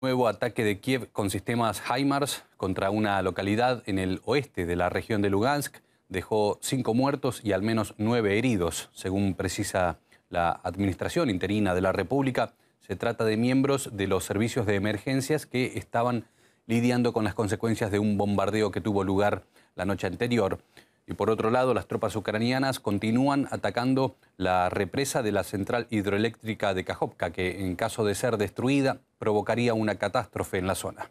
Nuevo ataque de Kiev con sistemas HIMARS contra una localidad en el oeste de la región de Lugansk dejó cinco muertos y al menos nueve heridos, según precisa la Administración Interina de la República. Se trata de miembros de los servicios de emergencias que estaban lidiando con las consecuencias de un bombardeo que tuvo lugar la noche anterior. Y por otro lado, las tropas ucranianas continúan atacando la represa de la central hidroeléctrica de Kajovka, que en caso de ser destruida provocaría una catástrofe en la zona.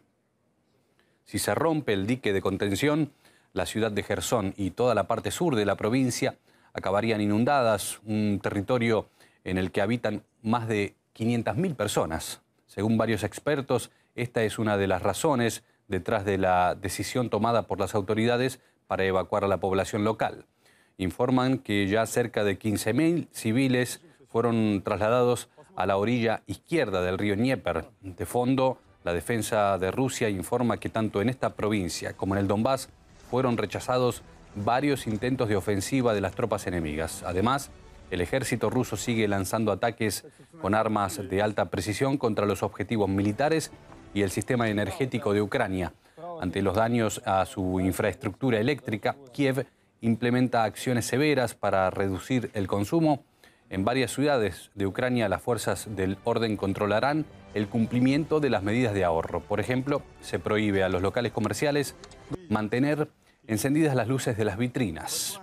Si se rompe el dique de contención, la ciudad de Gerson y toda la parte sur de la provincia acabarían inundadas, un territorio en el que habitan más de 500.000 personas. Según varios expertos, esta es una de las razones detrás de la decisión tomada por las autoridades para evacuar a la población local. Informan que ya cerca de 15.000 civiles fueron trasladados a la orilla izquierda del río Dnieper. De fondo, la defensa de Rusia informa que tanto en esta provincia como en el Donbass fueron rechazados varios intentos de ofensiva de las tropas enemigas. Además, el ejército ruso sigue lanzando ataques con armas de alta precisión contra los objetivos militares y el sistema energético de Ucrania. Ante los daños a su infraestructura eléctrica, Kiev implementa acciones severas para reducir el consumo. En varias ciudades de Ucrania las fuerzas del orden controlarán el cumplimiento de las medidas de ahorro. Por ejemplo, se prohíbe a los locales comerciales mantener encendidas las luces de las vitrinas.